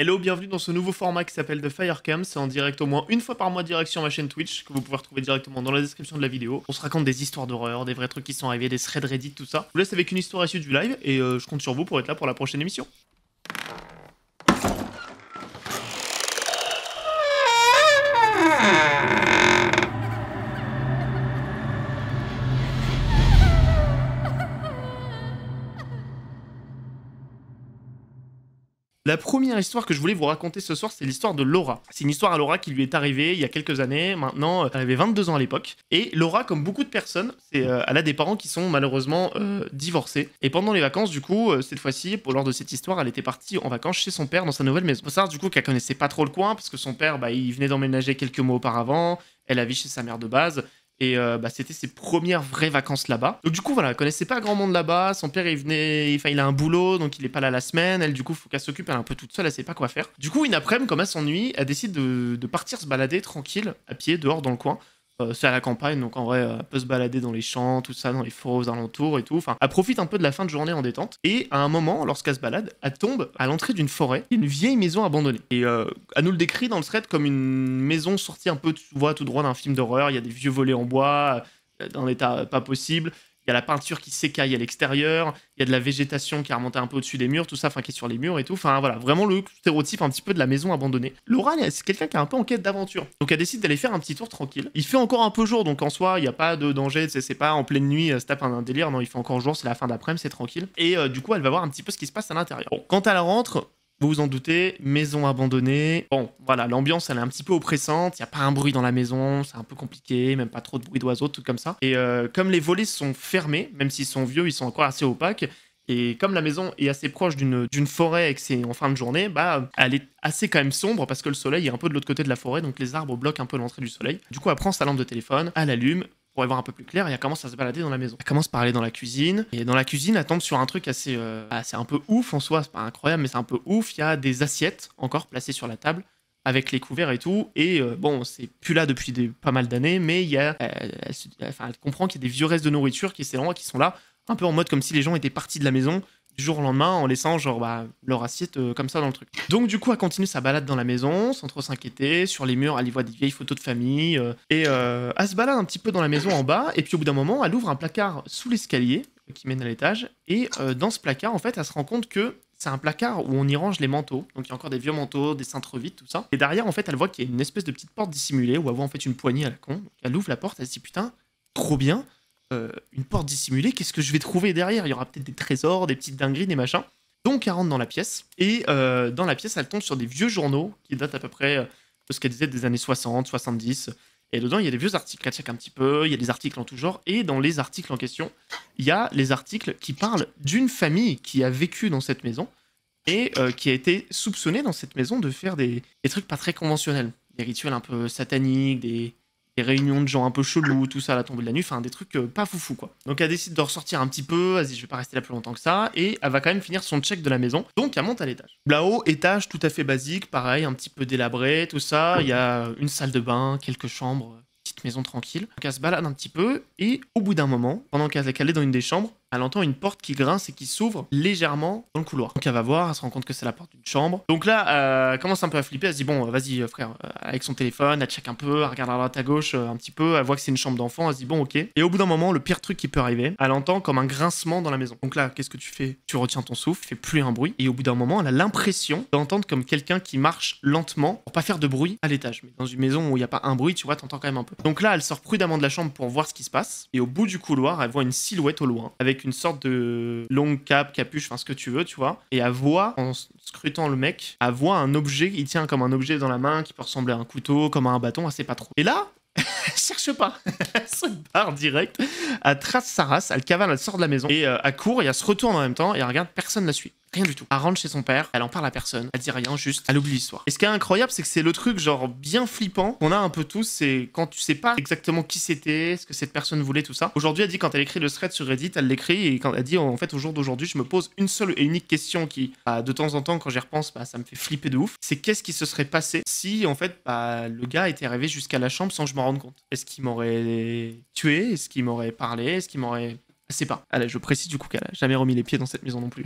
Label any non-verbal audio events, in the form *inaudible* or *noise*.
Hello, bienvenue dans ce nouveau format qui s'appelle The Firecam. C'est en direct au moins une fois par mois direct sur ma chaîne Twitch, que vous pouvez retrouver directement dans la description de la vidéo. On se raconte des histoires d'horreur, des vrais trucs qui sont arrivés, des threads Reddit, tout ça. Je vous laisse avec une histoire issue du live et euh, je compte sur vous pour être là pour la prochaine émission. La première histoire que je voulais vous raconter ce soir, c'est l'histoire de Laura. C'est une histoire à Laura qui lui est arrivée il y a quelques années, maintenant, euh, elle avait 22 ans à l'époque. Et Laura, comme beaucoup de personnes, euh, elle a des parents qui sont malheureusement euh, divorcés. Et pendant les vacances, du coup, cette fois-ci, pour lors de cette histoire, elle était partie en vacances chez son père dans sa nouvelle maison. Faut du coup qu'elle connaissait pas trop le coin, parce que son père, bah, il venait d'emménager quelques mois auparavant, elle a vécu chez sa mère de base. Et euh, bah, c'était ses premières vraies vacances là-bas. Donc du coup, voilà, elle connaissait pas grand monde là-bas. Son père, il venait, enfin, il a un boulot, donc il est pas là la semaine. Elle, du coup, faut qu'elle s'occupe, elle est un peu toute seule, elle sait pas quoi faire. Du coup, une après-midi, comme elle s'ennuie, elle décide de, de partir se balader tranquille, à pied, dehors dans le coin. Euh, c'est à la campagne, donc en vrai, elle euh, peut se balader dans les champs, tout ça, dans les forêts aux alentours et tout. Enfin, elle profite un peu de la fin de journée en détente. Et à un moment, lorsqu'elle se balade, elle tombe à l'entrée d'une forêt, une vieille maison abandonnée. Et euh, elle nous le décrit dans le thread comme une maison sortie un peu, tu vois, tout droit d'un film d'horreur. Il y a des vieux volets en bois, dans l'état pas possible il y a la peinture qui s'écaille à l'extérieur, il y a de la végétation qui a remonté un peu au-dessus des murs, tout ça, enfin qui est sur les murs et tout. Enfin voilà, vraiment le stéréotype un petit peu de la maison abandonnée. Laura, c'est quelqu'un qui est un peu en quête d'aventure. Donc elle décide d'aller faire un petit tour tranquille. Il fait encore un peu jour, donc en soi, il n'y a pas de danger, c'est pas en pleine nuit, ça euh, tape un, délire, non, il fait encore jour, c'est la fin d'après-midi, c'est tranquille. Et euh, du coup, elle va voir un petit peu ce qui se passe à l'intérieur. Bon, quand elle rentre, vous vous en doutez, maison abandonnée. Bon, voilà, l'ambiance, elle est un petit peu oppressante. Il n'y a pas un bruit dans la maison, c'est un peu compliqué, même pas trop de bruit d'oiseaux, tout comme ça. Et euh, comme les volets sont fermés, même s'ils sont vieux, ils sont encore assez opaques. Et comme la maison est assez proche d'une forêt et que c'est en fin de journée, bah, elle est assez quand même sombre parce que le soleil est un peu de l'autre côté de la forêt, donc les arbres bloquent un peu l'entrée du soleil. Du coup, elle prend sa lampe de téléphone, elle allume, pour voir un peu plus clair et elle commence à se balader dans la maison. Elle commence par aller dans la cuisine et dans la cuisine, elle tombe sur un truc assez, euh, assez un peu ouf en soi. C'est pas incroyable, mais c'est un peu ouf. Il y a des assiettes encore placées sur la table avec les couverts et tout. Et euh, bon, c'est plus là depuis des, pas mal d'années, mais il y euh, elle, comprend qu'il y a des vieux restes de nourriture qui, qui sont là, un peu en mode comme si les gens étaient partis de la maison du jour lendemain en laissant genre bah, leur assiette euh, comme ça dans le truc. Donc du coup, elle continue sa balade dans la maison sans trop s'inquiéter. Sur les murs, elle y voit des vieilles photos de famille euh, et euh, elle se balade un petit peu dans la maison en bas. Et puis au bout d'un moment, elle ouvre un placard sous l'escalier qui mène à l'étage et dans ce placard, en fait, elle se rend compte que c'est un placard où on y range les manteaux. Donc il y a encore des vieux manteaux, des cintres vides, tout ça. Et derrière, en fait, elle voit qu'il y a une espèce de petite porte dissimulée où elle voit en fait une poignée à la con. elle ouvre la porte, elle se dit putain, trop bien. Euh, une porte dissimulée, qu'est-ce que je vais trouver derrière Il y aura peut-être des trésors, des petites dingueries, des machins. Donc elle rentre dans la pièce, et euh, dans la pièce, elle tombe sur des vieux journaux qui datent à peu près euh, de ce qu'elle disait des années 60, 70. Et dedans, il y a des vieux articles, elle check un petit peu, il y a des articles en tout genre, et dans les articles en question, il y a les articles qui parlent d'une famille qui a vécu dans cette maison et qui a été soupçonnée dans cette maison de faire des, des trucs pas très conventionnels. Des rituels un peu sataniques, des, les réunions de gens un peu chelous, tout ça, à la tombée de la nuit, enfin des trucs euh, pas foufou quoi. Donc elle décide de ressortir un petit peu, vas-y, je vais pas rester là plus longtemps que ça, et elle va quand même finir son check de la maison, donc elle monte à l'étage. Là-haut, étage tout à fait basique, pareil, un petit peu délabré, tout ça, il y a une salle de bain, quelques chambres, petite maison tranquille. Donc elle se balade un petit peu, et au bout d'un moment, pendant qu'elle est calée dans une des chambres, elle entend une porte qui grince et qui s'ouvre légèrement dans le couloir. Donc elle va voir, elle se rend compte que c'est la porte d'une chambre. Donc là, euh, elle commence un peu à flipper, elle se dit bon, vas-y euh, frère, euh, avec son téléphone, elle check un peu, elle regarde à droite à gauche un petit peu, elle voit que c'est une chambre d'enfant, elle se dit bon, ok. Et au bout d'un moment, le pire truc qui peut arriver, elle entend comme un grincement dans la maison. Donc là, qu'est-ce que tu fais Tu retiens ton souffle, tu fais plus un bruit, et au bout d'un moment, elle a l'impression d'entendre comme quelqu'un qui marche lentement pour pas faire de bruit à l'étage. Mais dans une maison où il n'y a pas un bruit, tu vois, t'entends quand même un peu. Donc là, elle sort prudemment de la chambre pour voir ce qui se passe, et au bout du couloir, elle voit une silhouette au loin avec une sorte de longue cape, capuche, enfin ce que tu veux, tu vois. Et à voix, en scrutant le mec, à voix un objet, il tient comme un objet dans la main qui peut ressembler à un couteau, comme à un bâton, sait pas trop. Et là, *laughs* cherche pas. elle se direct. Elle trace sa race, elle cavale, elle sort de la maison. Et euh, elle court et elle se retourne en même temps et elle regarde, personne la suit. Rien du tout. Elle rentre chez son père, elle en parle à personne, elle dit rien, juste, elle oublie l'histoire. Et ce qui est incroyable, c'est que c'est le truc, genre, bien flippant qu'on a un peu tous, c'est quand tu sais pas exactement qui c'était, ce que cette personne voulait, tout ça. Aujourd'hui, elle dit, quand elle écrit le thread sur Reddit, elle l'écrit et quand elle dit, en fait, au jour d'aujourd'hui, je me pose une seule et unique question qui, bah, de temps en temps, quand j'y repense, bah, ça me fait flipper de ouf. C'est qu'est-ce qui se serait passé si, en fait, bah, le gars était arrivé jusqu'à la chambre sans que je m'en rende compte Est-ce qu'il m'aurait tué Est-ce qu'il m'aurait parlé Est-ce qu'il m'aurait. C'est pas. Allez, je précise du coup qu'elle a jamais remis les pieds dans cette maison non plus.